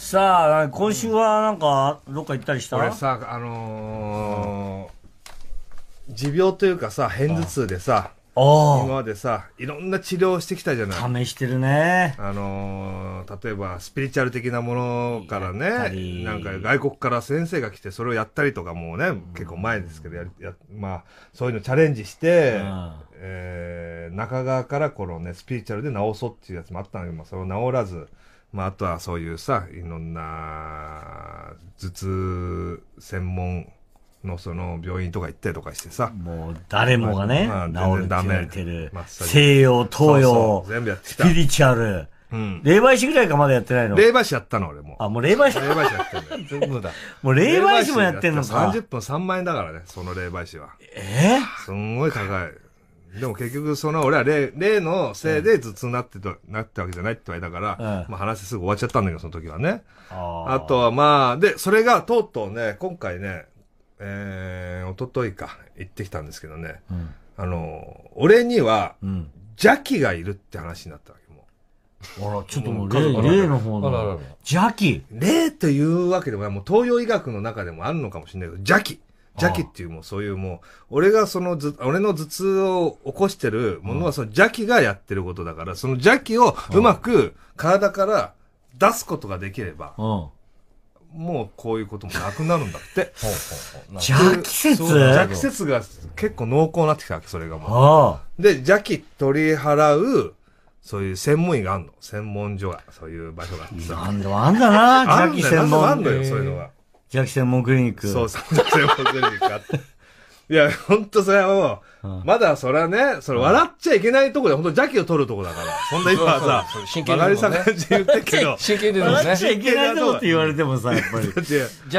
さあ、今週はなんか、どっか行ったりした俺さ、あのー、持病というかさ、片頭痛でさ、今までさ、いろんな治療してきたじゃない。試してるね。あのー、例えばスピリチュアル的なものからね、なんか外国から先生が来てそれをやったりとかもうね、結構前ですけどやや、まあ、そういうのチャレンジして、うん、えー、中側からこのね、スピリチュアルで治そうっていうやつもあったんだけど、それを治らず、まあ、あとはそういうさ、いろんな、頭痛専門のその病院とか行ったりとかしてさ。もう誰もがね、まあまあ、治るってる。西洋、東洋、全部やってきたスピリチュアル。うん。霊媒師ぐらいかまだやってないの霊媒師やったの、俺も。あ、もう霊媒師霊媒師やってんだ全部だ。もう霊媒師もやってんのか。30分3万円だからね、その霊媒師は。ええー、すんごい高い。でも結局、その、俺は例、例のせいで頭痛になってと、なったわけじゃないって言われたから、うん、まあ話すぐ終わっちゃったんだけど、その時はね。ああとはまあ、で、それがとうとうね、今回ね、えー、おとといか、行ってきたんですけどね、うん、あの、俺には、邪気がいるって話になったわけ、もう。あら、ちょっともう、例例の方の。邪気霊というわけでももう東洋医学の中でもあるのかもしれないけど、邪気。邪気っていうもうそういうもう、俺がそのず、俺の頭痛を起こしてるものはその邪気がやってることだから、その邪気をうまく体から出すことができれば、もうこういうこともなくなるんだって。邪気説邪気説が結構濃厚になってきたわけ、それがもう。で、邪気取り払う、そういう専門医があんの。専門所が、そういう場所があってなんだ、あんだな、邪気専門。あんのよ、そういうのが。弱ャモ専クリニック。そう、ジャキ専門クリニックあって。いや、ほんとそれはもう、まだそれはね、それ笑っちゃいけないとこで、ほんと邪気を取るとこだから。そんな今はさ、曲がりさんが言ってけど。真剣でもね。笑っちゃいけないとこって言われてもさ、やっぱり。邪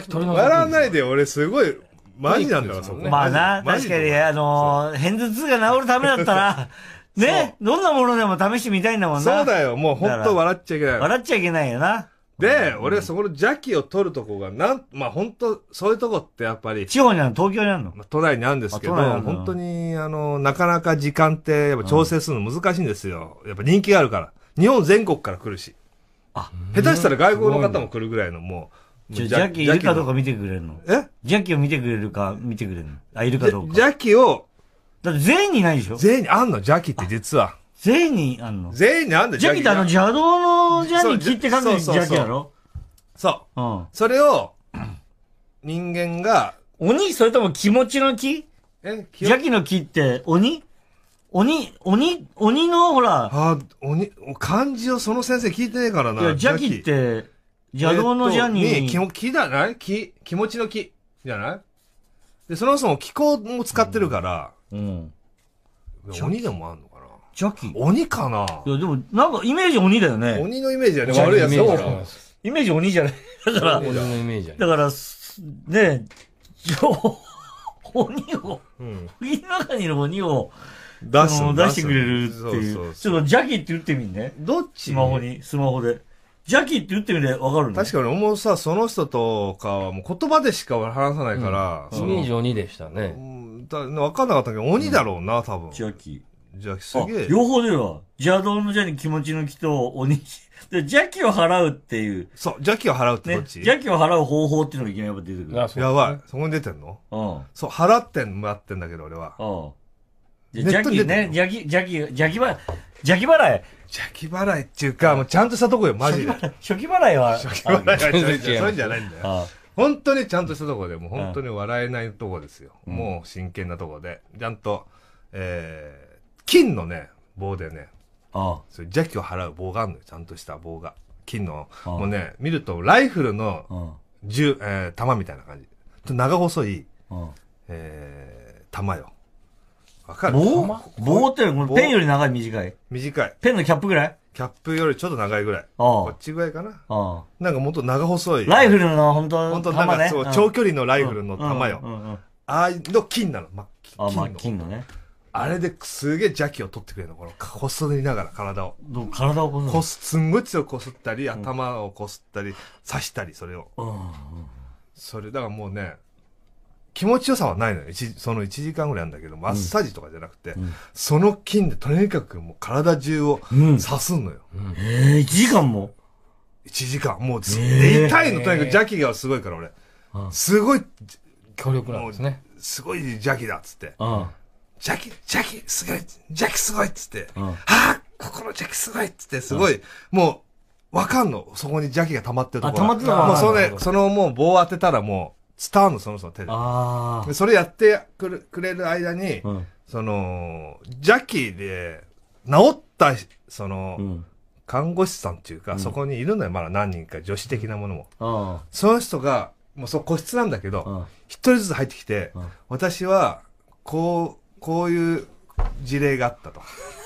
気取るり笑わないで、俺すごい、マジなんだわ、そこ。まあな、確かに、あの変頭痛が治るためだったら、ね、どんなものでも試してみたいんだもんな。そうだよ、もうほんと笑っちゃいけない。笑っちゃいけないよな。で、俺、そこの邪気を取るとこが、なん、まあ本当そういうとこってやっぱり。地方にあるの東京にあるの、都内にあるんですけど、本当に、あの、なかなか時間って、やっぱ調整するの難しいんですよ。やっぱ人気があるから。日本全国から来るし。あ、下手したら外国の方も来るぐらいの、もう。じゃ、邪気いるかどうか見てくれるのえ邪気を見てくれるか、見てくれるのあ、いるかどうか。邪気を。だって全員にないでしょ全員にあんの、邪気って実は。全員にあんの全員にあんのジャキってあの邪道のジャに切って書くジャッやろそう。うん。それを、人間が、鬼それとも気持ちの気え、ジャッキの気って鬼鬼、鬼、鬼のほら、あ、鬼、漢字をその先生聞いてねえからな。いや、邪気っ、て、邪道の邪に、えっとに気気ない気、気持ちの気じゃないで、そのそも気候も使ってるから、うん。鬼でもあんのかジャッキー。鬼かないや、でも、なんかイメージ鬼だよね。鬼のイメージだよね。悪いやつだら。イメージ鬼じゃない。だから、鬼のイメージだから、ね鬼を、うん、家の中にいる鬼を、出す出してくれるっていう。そうそうそうちょっと邪って打ってみんね。どっちスマホに、スマホで。ジャッキーって言ってみてわかるの確かに、もうさ、その人とかはもう言葉でしか話さないから。イメージ鬼でしたね。わ、ん、かんなかったけど、鬼だろうな、多分。ジャッキー。じゃあすげえ。両方出るわ。邪道の邪に気持ちの気と鬼。で、邪気を払うっていう。そう、邪気を払うってどっち、ね、邪気を払う方法っていうのがいきなりやっぱ出てくる。やばい。そこに出てんのうん。そう、払ってんもらってんだけど俺は。うん。邪気ね、邪気、邪気、邪気払い、邪気払い。邪気払いっていうか、もうちゃんとしたとこよ、マジで。初期払いは。初期払いは、そういうんじゃないんだよ。あ本当にちゃんとしたとこで、もう本当に笑えないとこですよ。もう真剣なとこで。ちゃんと、えー、金のね、棒でね、ああそれ邪気を払う棒があるのよ、ちゃんとした棒が。金の、ああもうね、見ると、ライフルの銃、えー、弾みたいな感じ。と長細い、あえー、弾よ。わかる棒棒ってこれペンより長い短い短い。ペンのキャップぐらいキャップよりちょっと長いぐらい。こっちぐらいかな。なんかもっと長細い。ライフルの本当本当なんかそう、長距離のライフルの弾よ。ああいうの金なの。ま、金の。あ、まあ金のね。あれですげえ邪気を取ってくれるの、この、こすりながら体を。体をこすこす、すんごい強くこすったり、頭をこすったり、刺したり、それを。うんそれ、だからもうね、気持ちよさはないのよ。その1時間ぐらいなんだけど、マッサージとかじゃなくて、うん、その筋でとにかくもう体中を刺すのよ。うん、ええー、1時間も ?1 時間。もうずえー、痛いの、とにかく邪気がすごいから俺。すごい、強力なんですね。すごい邪気だっつって。うんジャキ、ジャキ、すごい、ジャキすごいっつって、はあ、ここのジャキすごいっつって、すごい、もう、わかんの。そこにジャキが溜まってるところ。溜まってたもうそれ、そのもう棒当てたらもう、スターの、その人の手で。あそれやってくれくれる間に、うん、その、ジャキで、治った、その、看護師さんっていうか、そこにいるのよ、まだ何人か、女子的なものも。その人が、もうそ個室なんだけど、一人ずつ入ってきて、私は、こう、こういう事例があったと。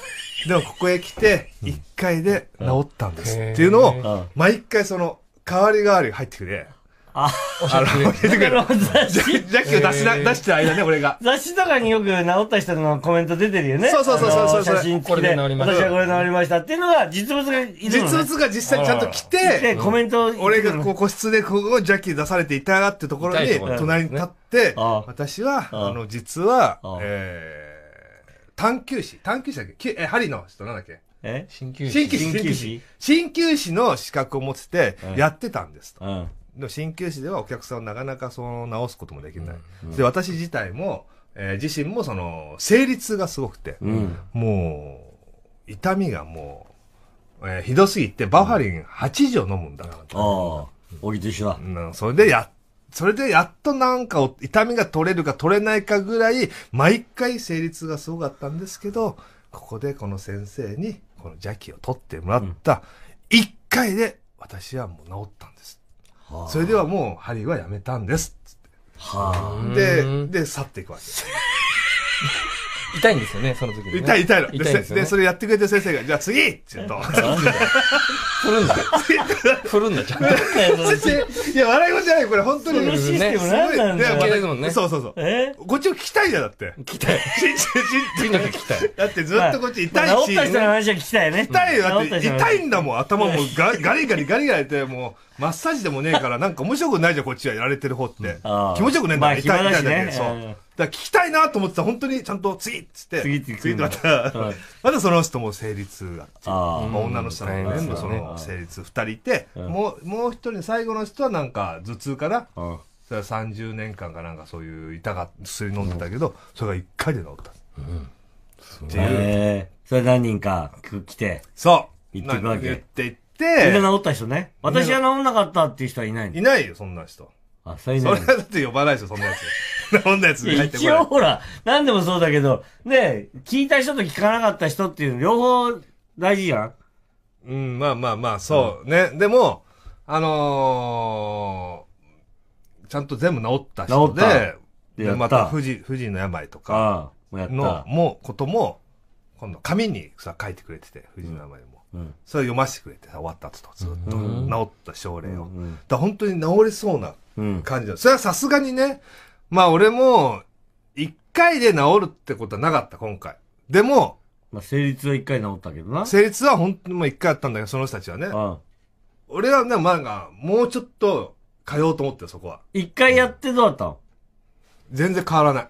でもここへ来て、1回で治ったんですっていうのを、毎回その、代わり代わり入ってくれ。ああ、教え てくれる。雑 誌。ジャッキを出しな、出してる間ね、俺が。雑誌とかによく治った人のコメント出てるよね。そうそうそうそう。写真付きで。私はこれ治りました。っていうのが、実物がいる実物が実際にちゃんと来て、で、コメント俺がこう個室でここジャッキー出されていたってところに、隣に立って、私は、あの、実は、えー、探求士。探求士だっけえ、針の人なんだっけえ鍼灸師。鍼灸師。鍼灸師の資格を持ってて、やってたんですと。の鍼灸師ではお客さんをなかなかその治すこともできない。うん、で、私自体も、えー、自身もその、生理痛がすごくて、うん、もう、痛みがもう、えー、ひどすぎて、バファリン8錠飲むんだから。ああ、おぎとし緒うん、それでや、それでやっとなんか痛みが取れるか取れないかぐらい、毎回生理痛がすごかったんですけど、ここでこの先生に、この邪気を取ってもらった、1回で私はもう治ったんです。それではもうハリーはやめたんですっつはでで去っていくわけ 痛いんですよね、その時に、ね、痛い痛いの。痛いで、ね、で、それやってくれてる先生が、じゃあ次って言 うと。振るんだ。振るんだ、ちゃんと。いや、笑い事じゃない、これ本当に。このシステムななんだよ。ね、そうそうそう。えこっちを聞きたいじゃん、だって。聞きたい。んち次のん。聞きたい。だってずっとこっち痛いし。まあまあ、治った人の話は聞きたいよね。痛いよ、だって痛いんだもん、頭もガリガリガリガリやって、もう。マッサージでもねえから、なんか面白くないじゃん、こっちはやられてる方って。気持ちよくないんだ、まあ、痛い痛いだけど、そう。だ聞きたいなと思ってた本当にちゃんと次っつって、次次次また、またその人も成立がってまあ、女の人の面その成立2人いて、もう、もう一人最後の人はなんか頭痛かな。30年間かなんかそういう痛が、薬飲んでたけど、それが1回で治った。うん。それ何人か来て。そう。言ってくわけ。言ってって。みんな治った人ね。私は治んなかったっていう人はいないのいないよ、そんな人。あ、そういうそれはだって呼ばないでしょ、そんなやつ。そんなやつ入ってこ一応ほら、何でもそうだけど、ね、聞いた人と聞かなかった人っていうの、両方大事じゃんうん、まあまあまあ、そう、ね。でも、あのー、ちゃんと全部治った人で、でまた、富士、富士の病とかの、も、ことも、今度紙にさ書いてくれてて藤の名でも、うん、それ読ませてくれてさ終わった後とずっと、治った症例を、うん、だ本当に治りそうな感じの、それはさすがにねまあ俺も一回で治るってことはなかった今回でもまあ成立は一回治ったけどな成立は本当にもう一回あったんだけどその人たちはね俺はねまあもうちょっと通おうと思ってそこは一回やってどうだったの、全然変わらない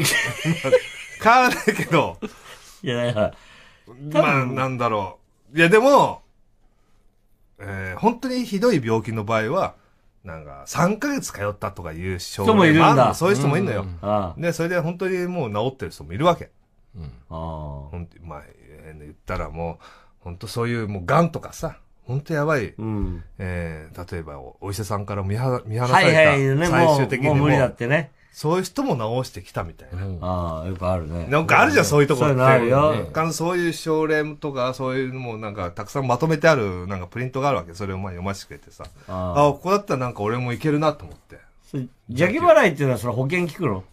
変わらないけどいや、いや、まあ、なんだろう。いや、でも、えー、本当にひどい病気の場合は、なんか、3ヶ月通ったとかいう人もいるんだ。そういう人もいるのよ、うん。で、それで本当にもう治ってる人もいるわけ。うん、ああ。まあ、言ったらもう、本当そういう、もう、癌とかさ、本当やばい、うん、えー、例えばお医者さんから見は見放された、はいはいね、最終的にもう無理だってねそういう人も直してきたみたいな。うん、ああ、よくあるね。なんかあるじゃん、そういうところって。そういうのあるよ。そういう症例とか、そういうのもなんか、たくさんまとめてある、なんかプリントがあるわけ。それをまあ読ませてくれてさ。ああ、ここだったらなんか俺もいけるなと思って。邪気払いっていうのはそれ保険聞くの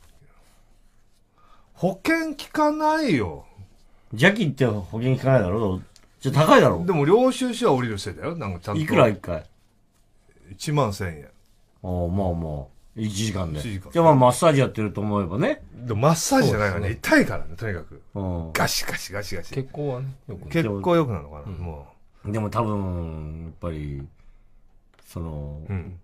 保険聞かないよ。邪気って保険聞かないだろじゃ高いだろでも領収書は降りるせいだよ。なんかちゃんと。いくら一回 ?1 万1000円。ああ、まあまあ。1時間で。一時間じゃあまあマッサージやってると思えばね。でもマッサージじゃないからね、痛いからね、とにかく。うんガシガシガシガシ。血行はね、よく。血行よくなるのかな、もでも多分、やっぱり、その、う。ん。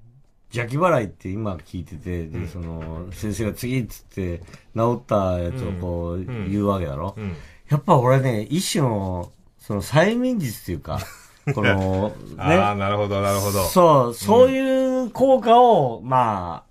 邪気払いって今聞いてて、で、その、先生が次っつって、治ったやつをこう、言うわけだろ。うん。やっぱ俺ね、一種の、その催眠術っていうか、この、ああ、なるほど、なるほど。そう、そういう効果を、まあ、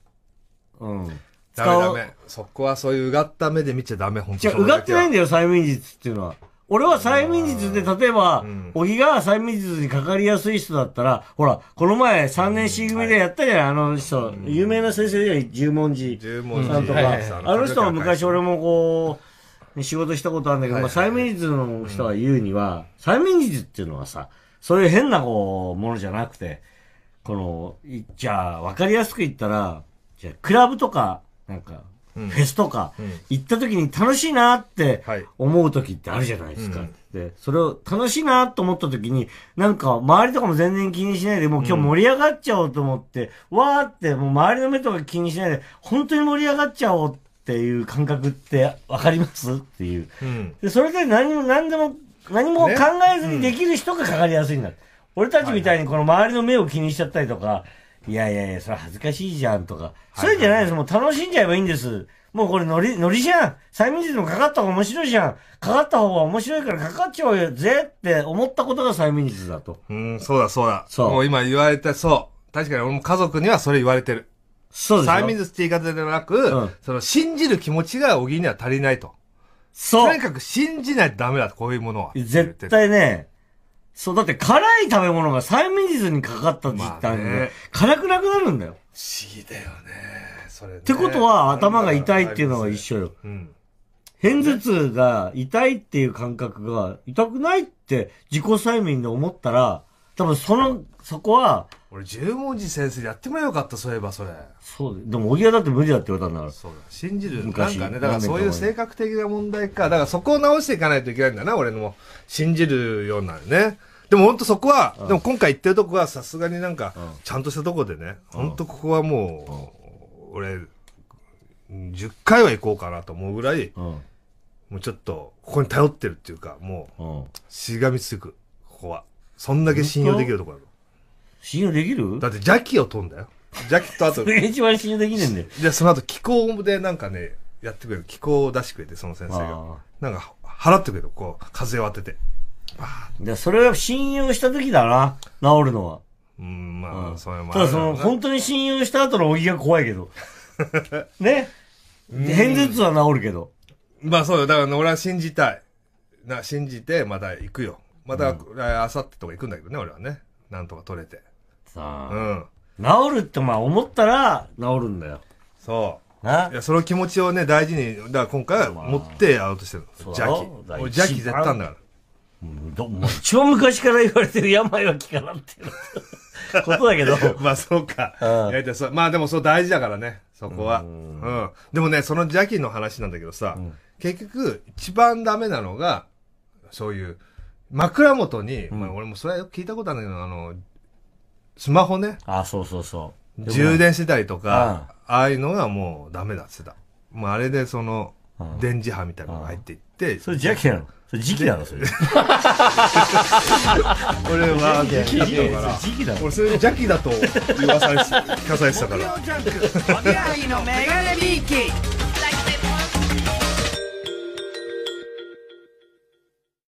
うん。ダメダメ。そこはそういううがった目で見ちゃダメ、本当違う、うがってないんだよ、催眠術っていうのは。俺は催眠術で、例えば、小木が催眠術にかかりやすい人だったら、ほら、この前3年 C 組でやったじゃん、あの人。有名な先生で十文字十文字さんとか。あの人は昔俺もこう、仕事したことあるんだけど、催眠術の人が言うには、催眠術っていうのはさ、そういう変なこう、ものじゃなくて、この、いじゃあ、わかりやすく言ったら、じゃクラブとか、なんか、フェスとか、行った時に楽しいなって思う時ってあるじゃないですか。で、それを楽しいなと思った時に、なんか周りとかも全然気にしないで、もう今日盛り上がっちゃおうと思って、わーってもう周りの目とか気にしないで、本当に盛り上がっちゃおうっていう感覚ってわかりますっていう。うん、で、それで何も、何でも、何も考えずにできる人がかかりやすいんだ。俺たちみたいにこの周りの目を気にしちゃったりとか、いやいやいや、それ恥ずかしいじゃんとか。そういうんじゃないです。もう楽しんじゃえばいいんです。もうこれノリ、ノリじゃん。催眠術もかかった方が面白いじゃん。かかった方が面白いからかかっちゃおうよぜって思ったことが催眠術だと。うん、そうだそうだ。そう。もう今言われた、そう。確かに俺も家族にはそれ言われてる。そうです催眠術って言い方ではなく、うん、その信じる気持ちが小木には足りないと。そう。とにかく信じないとダメだと、こういうものは。絶対ね、そう、だって辛い食べ物が催眠術にかかった時点で、まあね、辛くなくなるんだよ。不思議だよね。それ、ね、ってことは、頭が痛いっていうのは一緒よ。うん。偏頭痛が痛いっていう感覚が痛くないって自己催眠で思ったら、多分そのそこは俺十文字先生やってもよかったそういえばそれそうでも小木はだって無理だって言われたんだからそうだ信じる昔なんかねだからそういう性格的な問題かだからそこを直していかないといけないんだな俺も信じるようになるねでも本当そこは、でも今回言ってるとこはさすがになんか、ちゃんとしたとこでね、うん、本当ここはもう、俺、10回は行こうかなと思うぐらい、もうちょっと、ここに頼ってるっていうか、もう、しがみつく、ここは。そんだけ信用できるところ信用できるだって邪気を取んだよ。邪気とあと。それが一番信用できねえんだよ。で、その後気候でなんかね、やってくれる。気候を出してくれて、その先生が。なんか、払ってくれる。こう、風を当てて。で、それは信用した時だな。治るのは。うん、まあ、それもただその、本当に信用した後のおぎが怖いけど。ね。偏頭痛は治るけど。まあそうよ。だから俺は信じたい。な、信じて、また行くよ。また、あさってとか行くんだけどね、俺はね。なんとか取れて。さ、治るってまあ思ったら治るんだよ。そう。いやその気持ちをね大事にだから今回は持ってアウトしてるの邪気俺邪気絶対なんだからどもう一番昔から言われてる病は気からっていう ことだけどまあそうか、うん、まあでもそう大事だからねそこはうん、でもねその邪気の話なんだけどさ、うん、結局一番ダメなのがそういう枕元に、うん、まあ、俺もそれはよく聞いたことあるんだけどあのスマホね。あ、そうそうそう。充電してたりとか、ああいうのがもうダメだってた。もうあれでその、電磁波みたいなのが入っていって。それ邪気なのそれ時期なのそれ。俺 は時 期だから。時期だ。俺それ邪気だと言わされ、聞かさたから。